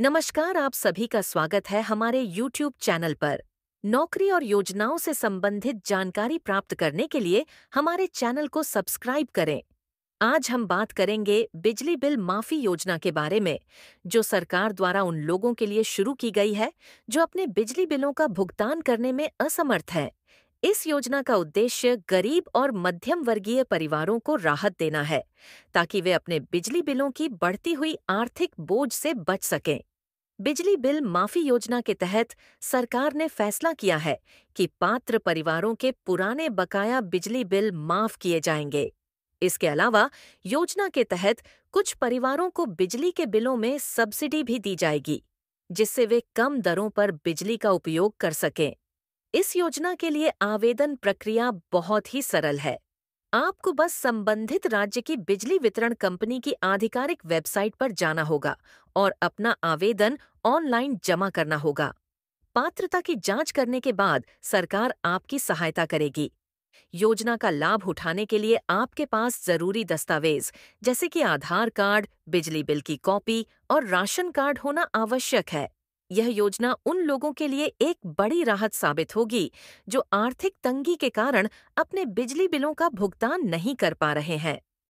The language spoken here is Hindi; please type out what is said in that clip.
नमस्कार आप सभी का स्वागत है हमारे YouTube चैनल पर नौकरी और योजनाओं से संबंधित जानकारी प्राप्त करने के लिए हमारे चैनल को सब्सक्राइब करें आज हम बात करेंगे बिजली बिल माफी योजना के बारे में जो सरकार द्वारा उन लोगों के लिए शुरू की गई है जो अपने बिजली बिलों का भुगतान करने में असमर्थ है इस योजना का उद्देश्य गरीब और मध्यम वर्गीय परिवारों को राहत देना है ताकि वे अपने बिजली बिलों की बढ़ती हुई आर्थिक बोझ से बच सकें बिजली बिल माफी योजना के तहत सरकार ने फैसला किया है कि पात्र परिवारों के पुराने बकाया बिजली बिल माफ किए जाएंगे इसके अलावा योजना के तहत कुछ परिवारों को बिजली के बिलों में सब्सिडी भी दी जाएगी जिससे वे कम दरों पर बिजली का उपयोग कर सकें इस योजना के लिए आवेदन प्रक्रिया बहुत ही सरल है आपको बस संबंधित राज्य की बिजली वितरण कंपनी की आधिकारिक वेबसाइट पर जाना होगा और अपना आवेदन ऑनलाइन जमा करना होगा पात्रता की जांच करने के बाद सरकार आपकी सहायता करेगी योजना का लाभ उठाने के लिए आपके पास जरूरी दस्तावेज जैसे कि आधार कार्ड बिजली बिल की कॉपी और राशन कार्ड होना आवश्यक है यह योजना उन लोगों के लिए एक बड़ी राहत साबित होगी जो आर्थिक तंगी के कारण अपने बिजली बिलों का भुगतान नहीं कर पा रहे हैं।